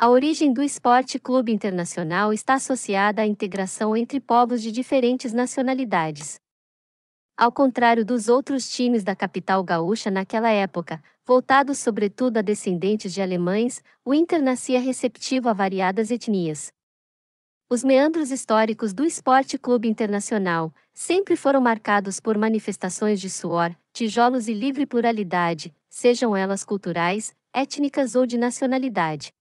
A origem do Esporte Clube Internacional está associada à integração entre povos de diferentes nacionalidades. Ao contrário dos outros times da capital gaúcha naquela época, voltados sobretudo a descendentes de alemães, o Inter nascia receptivo a variadas etnias. Os meandros históricos do Esporte Clube Internacional sempre foram marcados por manifestações de suor, tijolos e livre pluralidade, sejam elas culturais, étnicas ou de nacionalidade.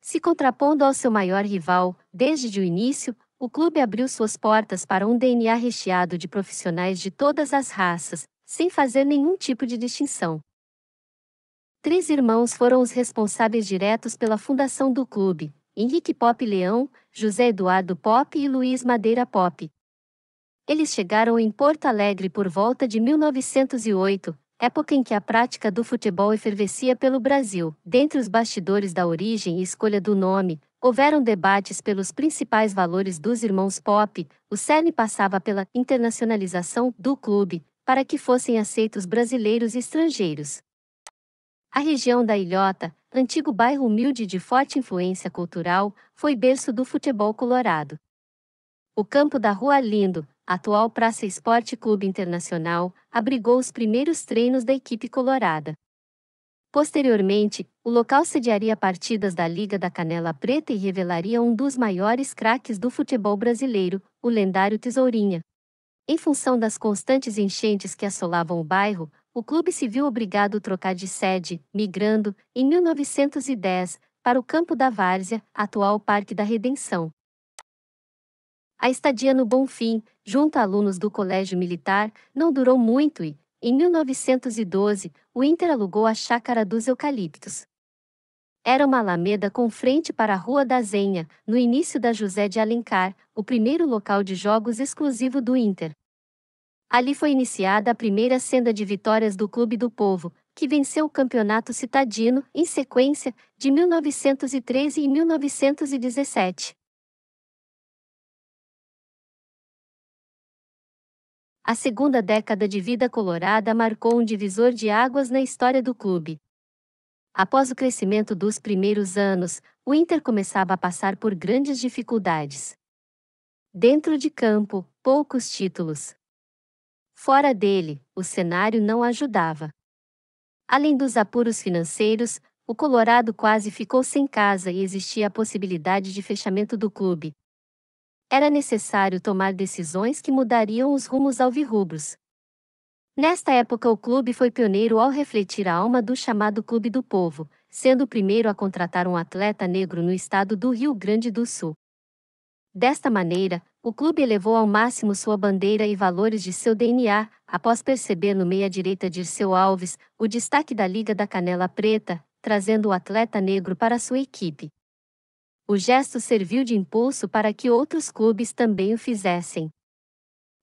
Se contrapondo ao seu maior rival, desde o início, o clube abriu suas portas para um DNA recheado de profissionais de todas as raças, sem fazer nenhum tipo de distinção. Três irmãos foram os responsáveis diretos pela fundação do clube: Henrique Pop Leão, José Eduardo Pop e Luiz Madeira Pop. Eles chegaram em Porto Alegre por volta de 1908, época em que a prática do futebol efervescia pelo Brasil. Dentre os bastidores da origem e escolha do nome, houveram debates pelos principais valores dos irmãos Pop. O cerne passava pela internacionalização do clube, para que fossem aceitos brasileiros e estrangeiros. A região da Ilhota, antigo bairro humilde de forte influência cultural, foi berço do futebol colorado. O campo da Rua Lindo, atual Praça Esporte Clube Internacional, abrigou os primeiros treinos da equipe colorada. Posteriormente, o local sediaria partidas da Liga da Canela Preta e revelaria um dos maiores craques do futebol brasileiro, o lendário Tesourinha. Em função das constantes enchentes que assolavam o bairro, o clube se viu obrigado a trocar de sede, migrando, em 1910, para o Campo da Várzea, atual Parque da Redenção. A estadia no Bonfim, junto a alunos do Colégio Militar, não durou muito e, em 1912, o Inter alugou a Chácara dos Eucaliptos. Era uma alameda com frente para a Rua da Zenha, no início da José de Alencar, o primeiro local de jogos exclusivo do Inter. Ali foi iniciada a primeira senda de vitórias do Clube do Povo, que venceu o campeonato citadino, em sequência, de 1913 e 1917. a segunda década de vida colorada marcou um divisor de águas na história do clube. Após o crescimento dos primeiros anos, o Inter começava a passar por grandes dificuldades. Dentro de campo, poucos títulos. Fora dele, o cenário não ajudava. Além dos apuros financeiros, o Colorado quase ficou sem casa e existia a possibilidade de fechamento do clube, era necessário tomar decisões que mudariam os rumos alvirrubros. Nesta época, o clube foi pioneiro ao refletir a alma do chamado Clube do Povo, sendo o primeiro a contratar um atleta negro no estado do Rio Grande do Sul. Desta maneira, o clube elevou ao máximo sua bandeira e valores de seu DNA, após perceber no meia-direita de seu Alves o destaque da Liga da Canela Preta, trazendo o atleta negro para sua equipe. O gesto serviu de impulso para que outros clubes também o fizessem.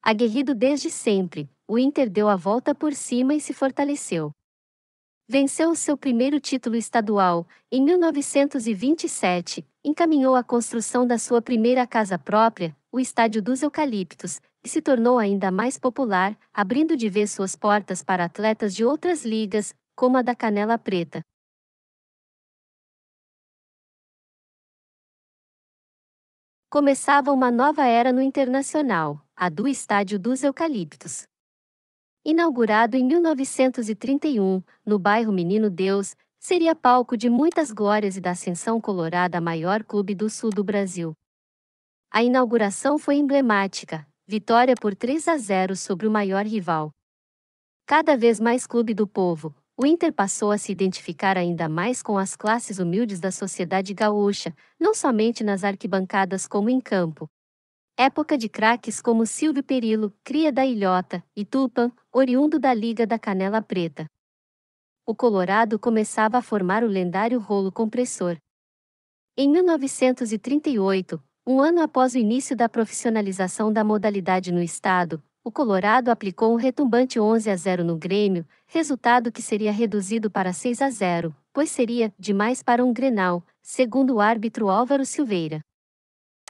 Aguerrido desde sempre, o Inter deu a volta por cima e se fortaleceu. Venceu o seu primeiro título estadual, em 1927, encaminhou a construção da sua primeira casa própria, o Estádio dos Eucaliptos, e se tornou ainda mais popular, abrindo de vez suas portas para atletas de outras ligas, como a da Canela Preta. começava uma nova era no internacional, a do Estádio dos Eucaliptos. Inaugurado em 1931, no bairro Menino Deus, seria palco de muitas glórias e da ascensão colorada a maior clube do sul do Brasil. A inauguração foi emblemática, vitória por 3 a 0 sobre o maior rival. Cada vez mais Clube do Povo, o Inter passou a se identificar ainda mais com as classes humildes da sociedade gaúcha, não somente nas arquibancadas como em campo. Época de craques como Silvio Perillo, cria da Ilhota, e Tupan, oriundo da Liga da Canela Preta. O Colorado começava a formar o lendário rolo compressor. Em 1938, um ano após o início da profissionalização da modalidade no estado, o Colorado aplicou um retumbante 11 a 0 no Grêmio, resultado que seria reduzido para 6 a 0, pois seria demais para um Grenal, segundo o árbitro Álvaro Silveira.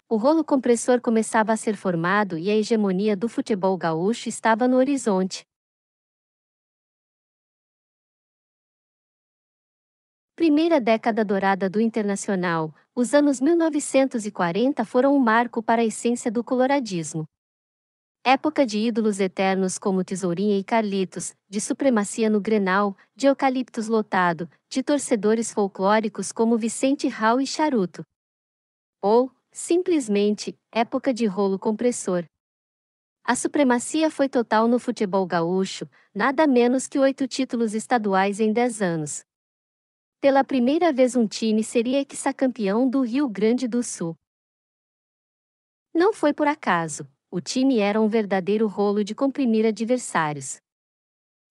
O rolo compressor começava a ser formado e a hegemonia do futebol gaúcho estava no horizonte. Primeira década dourada do Internacional, os anos 1940 foram um marco para a essência do coloradismo. Época de ídolos eternos como Tesourinha e Carlitos, de supremacia no Grenal, de eucaliptos lotado, de torcedores folclóricos como Vicente Rau e Charuto. Ou, simplesmente, época de rolo compressor. A supremacia foi total no futebol gaúcho, nada menos que oito títulos estaduais em dez anos. Pela primeira vez um time seria hexacampeão do Rio Grande do Sul. Não foi por acaso o time era um verdadeiro rolo de comprimir adversários.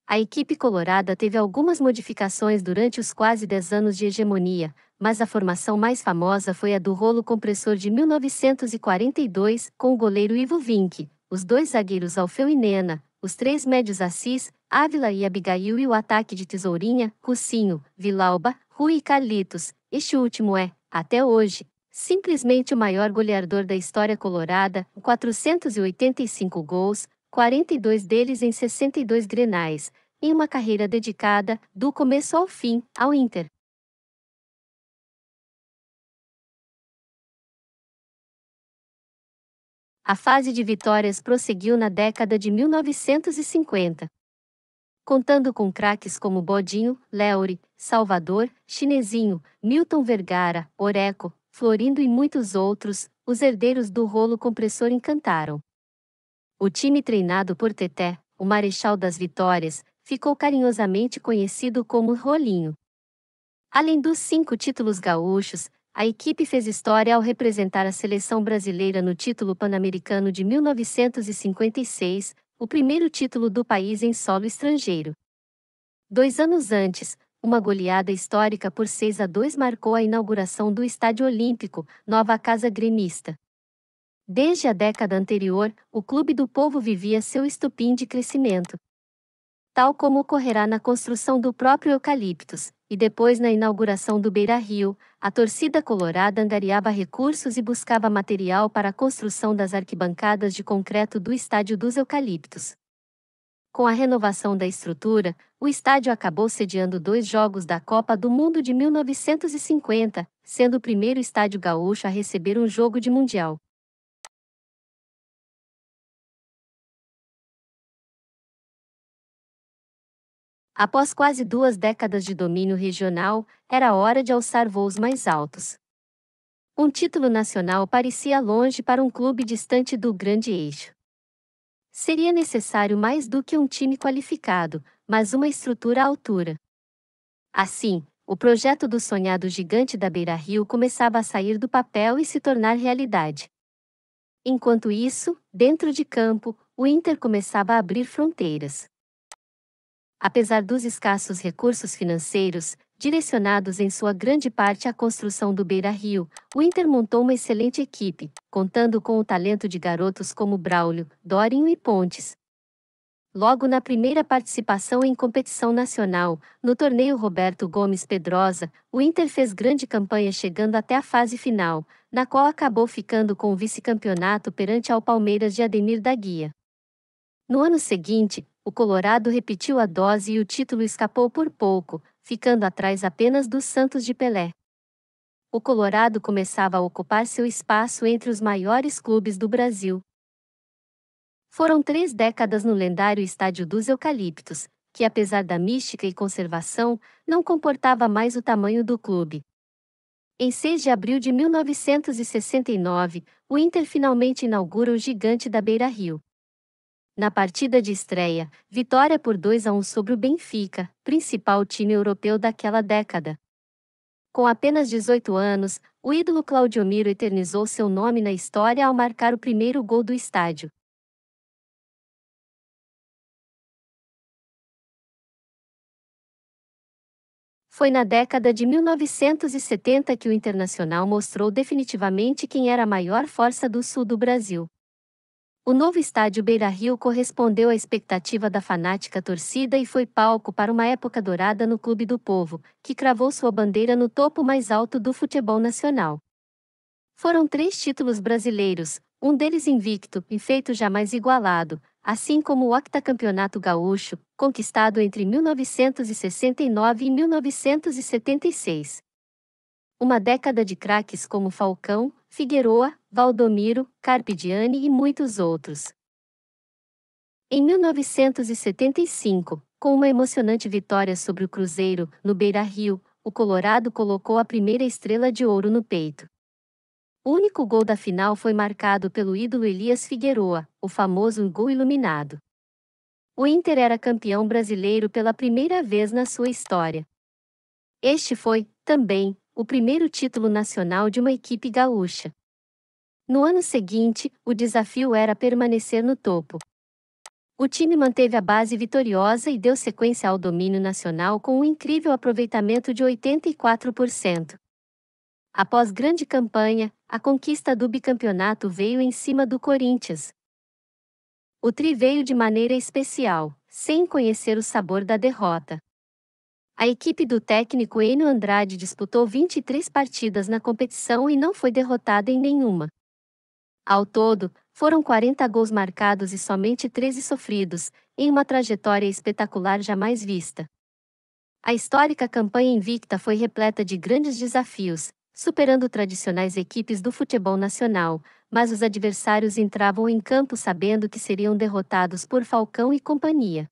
A equipe colorada teve algumas modificações durante os quase 10 anos de hegemonia, mas a formação mais famosa foi a do rolo compressor de 1942, com o goleiro Ivo Vink, os dois zagueiros Alfeu e Nena, os três médios Assis, Ávila e Abigail e o ataque de Tesourinha, Cucinho, Vilauba, Rui e Carlitos, este último é, até hoje, simplesmente o maior goleador da história colorada, 485 gols, 42 deles em 62 grenais, em uma carreira dedicada, do começo ao fim, ao Inter. A fase de vitórias prosseguiu na década de 1950. Contando com craques como Bodinho, Leuri, Salvador, Chinesinho, Milton Vergara, Oreco, Florindo e muitos outros, os herdeiros do rolo compressor encantaram. O time treinado por Teté, o Marechal das Vitórias, ficou carinhosamente conhecido como Rolinho. Além dos cinco títulos gaúchos, a equipe fez história ao representar a seleção brasileira no título pan-americano de 1956, o primeiro título do país em solo estrangeiro. Dois anos antes, uma goleada histórica por 6 a 2 marcou a inauguração do Estádio Olímpico, nova casa gremista. Desde a década anterior, o Clube do Povo vivia seu estupim de crescimento. Tal como ocorrerá na construção do próprio Eucaliptus, e depois na inauguração do Beira Rio, a torcida colorada angariava recursos e buscava material para a construção das arquibancadas de concreto do Estádio dos Eucaliptos. Com a renovação da estrutura, o estádio acabou sediando dois jogos da Copa do Mundo de 1950, sendo o primeiro estádio gaúcho a receber um jogo de Mundial. Após quase duas décadas de domínio regional, era hora de alçar voos mais altos. Um título nacional parecia longe para um clube distante do grande eixo. Seria necessário mais do que um time qualificado, mas uma estrutura à altura. Assim, o projeto do sonhado gigante da Beira Rio começava a sair do papel e se tornar realidade. Enquanto isso, dentro de campo, o Inter começava a abrir fronteiras. Apesar dos escassos recursos financeiros, direcionados em sua grande parte à construção do Beira-Rio, o Inter montou uma excelente equipe, contando com o talento de garotos como Braulio, Dorinho e Pontes. Logo na primeira participação em competição nacional, no torneio Roberto Gomes Pedrosa, o Inter fez grande campanha chegando até a fase final, na qual acabou ficando com o vice-campeonato perante ao Palmeiras de Ademir da Guia. No ano seguinte, o Colorado repetiu a dose e o título escapou por pouco, ficando atrás apenas dos Santos de Pelé. O Colorado começava a ocupar seu espaço entre os maiores clubes do Brasil. Foram três décadas no lendário Estádio dos Eucaliptos, que apesar da mística e conservação, não comportava mais o tamanho do clube. Em 6 de abril de 1969, o Inter finalmente inaugura o gigante da Beira-Rio. Na partida de estreia, vitória por 2 a 1 sobre o Benfica, principal time europeu daquela década. Com apenas 18 anos, o ídolo Claudio Miro eternizou seu nome na história ao marcar o primeiro gol do estádio. Foi na década de 1970 que o Internacional mostrou definitivamente quem era a maior força do sul do Brasil. O novo estádio Beira-Rio correspondeu à expectativa da fanática torcida e foi palco para uma época dourada no Clube do Povo, que cravou sua bandeira no topo mais alto do futebol nacional. Foram três títulos brasileiros, um deles invicto e feito jamais igualado, assim como o octacampeonato gaúcho, conquistado entre 1969 e 1976. Uma década de craques como Falcão, Figueroa, Valdomiro, Carpigiani e muitos outros. Em 1975, com uma emocionante vitória sobre o Cruzeiro, no Beira-Rio, o Colorado colocou a primeira estrela de ouro no peito. O único gol da final foi marcado pelo ídolo Elias Figueroa, o famoso gol iluminado. O Inter era campeão brasileiro pela primeira vez na sua história. Este foi, também, o primeiro título nacional de uma equipe gaúcha. No ano seguinte, o desafio era permanecer no topo. O time manteve a base vitoriosa e deu sequência ao domínio nacional com um incrível aproveitamento de 84%. Após grande campanha, a conquista do bicampeonato veio em cima do Corinthians. O tri veio de maneira especial, sem conhecer o sabor da derrota. A equipe do técnico Enio Andrade disputou 23 partidas na competição e não foi derrotada em nenhuma. Ao todo, foram 40 gols marcados e somente 13 sofridos, em uma trajetória espetacular jamais vista. A histórica campanha invicta foi repleta de grandes desafios, superando tradicionais equipes do futebol nacional, mas os adversários entravam em campo sabendo que seriam derrotados por Falcão e companhia.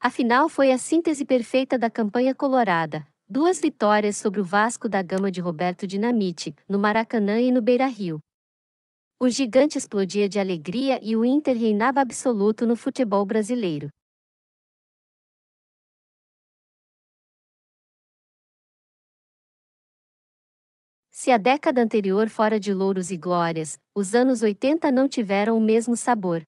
A final foi a síntese perfeita da campanha colorada. Duas vitórias sobre o Vasco da Gama de Roberto Dinamite, no Maracanã e no Beira-Rio. O gigante explodia de alegria e o Inter reinava absoluto no futebol brasileiro. Se a década anterior fora de louros e glórias, os anos 80 não tiveram o mesmo sabor.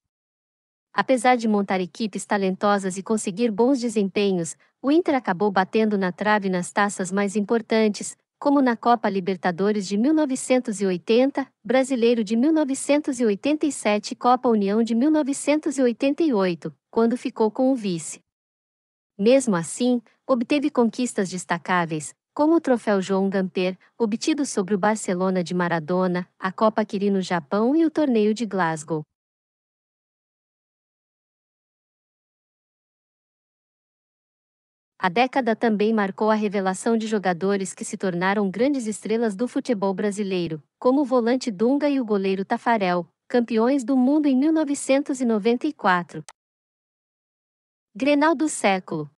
Apesar de montar equipes talentosas e conseguir bons desempenhos, o Inter acabou batendo na trave nas taças mais importantes, como na Copa Libertadores de 1980, Brasileiro de 1987 e Copa União de 1988, quando ficou com o vice. Mesmo assim, obteve conquistas destacáveis, como o troféu João Gamper, obtido sobre o Barcelona de Maradona, a Copa Quirino Japão e o torneio de Glasgow. A década também marcou a revelação de jogadores que se tornaram grandes estrelas do futebol brasileiro, como o volante Dunga e o goleiro Tafarel, campeões do mundo em 1994. Grenal do século.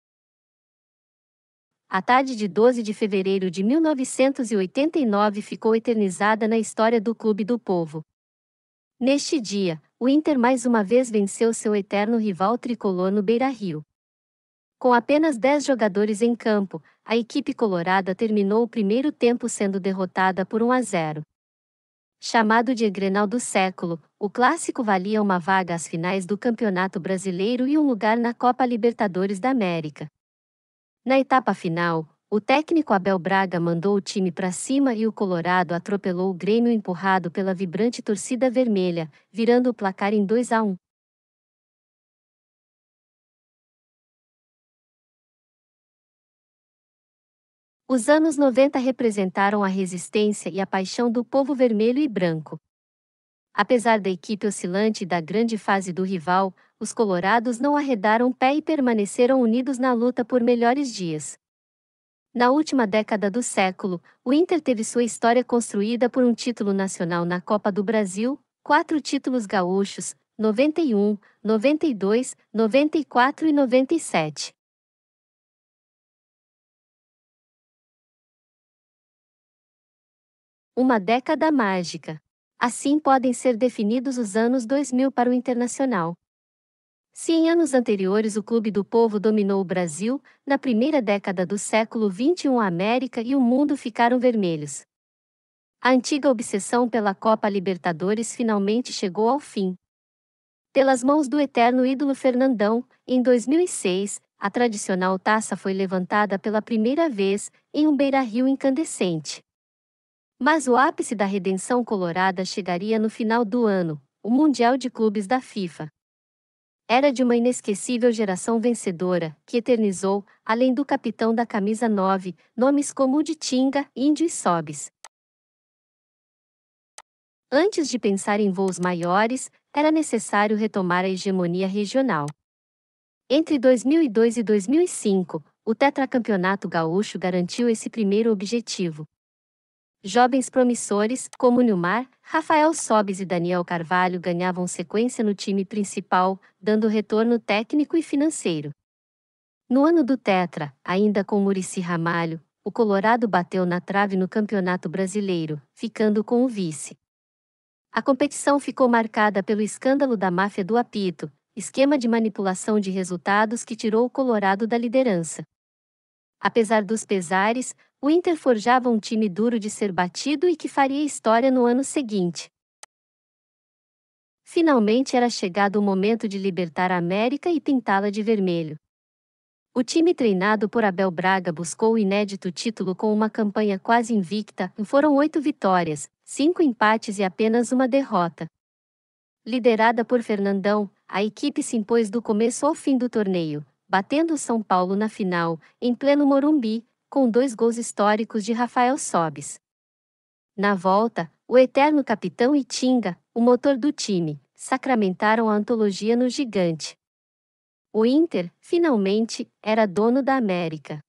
A tarde de 12 de fevereiro de 1989 ficou eternizada na história do Clube do Povo. Neste dia, o Inter mais uma vez venceu seu eterno rival tricolor no Beira-Rio. Com apenas 10 jogadores em campo, a equipe colorada terminou o primeiro tempo sendo derrotada por 1 a 0. Chamado de Grenal do século, o clássico valia uma vaga às finais do Campeonato Brasileiro e um lugar na Copa Libertadores da América. Na etapa final, o técnico Abel Braga mandou o time para cima e o Colorado atropelou o Grêmio empurrado pela vibrante torcida vermelha, virando o placar em 2 a 1. Os anos 90 representaram a resistência e a paixão do povo vermelho e branco. Apesar da equipe oscilante e da grande fase do rival, os colorados não arredaram pé e permaneceram unidos na luta por melhores dias. Na última década do século, o Inter teve sua história construída por um título nacional na Copa do Brasil, quatro títulos gaúchos, 91, 92, 94 e 97. Uma década mágica. Assim podem ser definidos os anos 2000 para o internacional. Se em anos anteriores o Clube do Povo dominou o Brasil, na primeira década do século XXI a América e o mundo ficaram vermelhos. A antiga obsessão pela Copa Libertadores finalmente chegou ao fim. Pelas mãos do eterno ídolo Fernandão, em 2006, a tradicional taça foi levantada pela primeira vez, em um beira-rio incandescente. Mas o ápice da redenção colorada chegaria no final do ano, o Mundial de Clubes da FIFA. Era de uma inesquecível geração vencedora, que eternizou, além do capitão da camisa 9, nomes como o de Tinga, Índio e Sobis. Antes de pensar em voos maiores, era necessário retomar a hegemonia regional. Entre 2002 e 2005, o tetracampeonato gaúcho garantiu esse primeiro objetivo. Jovens promissores, como Nilmar, Rafael Sobis e Daniel Carvalho ganhavam sequência no time principal, dando retorno técnico e financeiro. No ano do Tetra, ainda com Murici Ramalho, o Colorado bateu na trave no Campeonato Brasileiro, ficando com o vice. A competição ficou marcada pelo escândalo da máfia do apito, esquema de manipulação de resultados que tirou o Colorado da liderança. Apesar dos pesares, o Inter forjava um time duro de ser batido e que faria história no ano seguinte. Finalmente era chegado o momento de libertar a América e pintá-la de vermelho. O time treinado por Abel Braga buscou o inédito título com uma campanha quase invicta, foram oito vitórias, cinco empates e apenas uma derrota. Liderada por Fernandão, a equipe se impôs do começo ao fim do torneio, batendo São Paulo na final, em pleno Morumbi, com dois gols históricos de Rafael Sobis. Na volta, o eterno capitão Itinga, o motor do time, sacramentaram a antologia no gigante. O Inter, finalmente, era dono da América.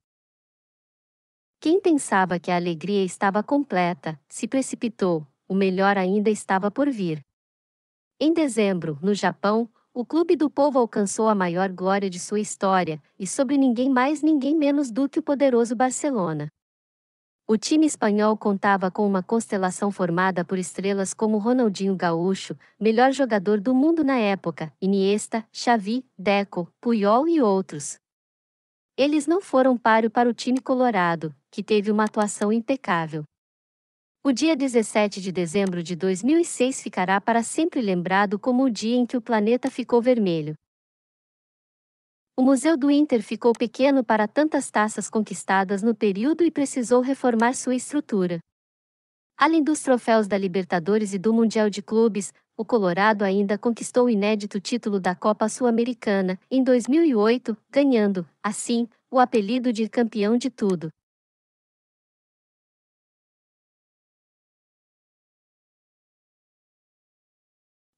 Quem pensava que a alegria estava completa, se precipitou, o melhor ainda estava por vir. Em dezembro, no Japão, o Clube do Povo alcançou a maior glória de sua história, e sobre ninguém mais ninguém menos do que o poderoso Barcelona. O time espanhol contava com uma constelação formada por estrelas como Ronaldinho Gaúcho, melhor jogador do mundo na época, Iniesta, Xavi, Deco, Puyol e outros. Eles não foram páreo para o time colorado, que teve uma atuação impecável. O dia 17 de dezembro de 2006 ficará para sempre lembrado como o dia em que o planeta ficou vermelho. O Museu do Inter ficou pequeno para tantas taças conquistadas no período e precisou reformar sua estrutura. Além dos troféus da Libertadores e do Mundial de Clubes, o Colorado ainda conquistou o inédito título da Copa Sul-Americana, em 2008, ganhando, assim, o apelido de campeão de tudo.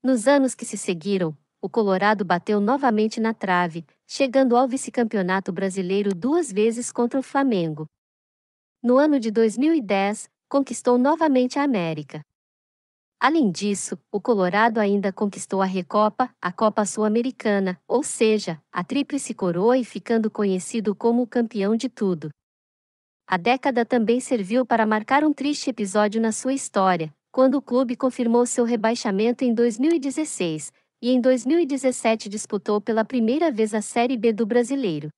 Nos anos que se seguiram, o Colorado bateu novamente na trave, chegando ao vice-campeonato brasileiro duas vezes contra o Flamengo. No ano de 2010, conquistou novamente a América. Além disso, o Colorado ainda conquistou a Recopa, a Copa Sul-Americana, ou seja, a Tríplice Coroa e ficando conhecido como o campeão de tudo. A década também serviu para marcar um triste episódio na sua história, quando o clube confirmou seu rebaixamento em 2016, e em 2017 disputou pela primeira vez a Série B do Brasileiro.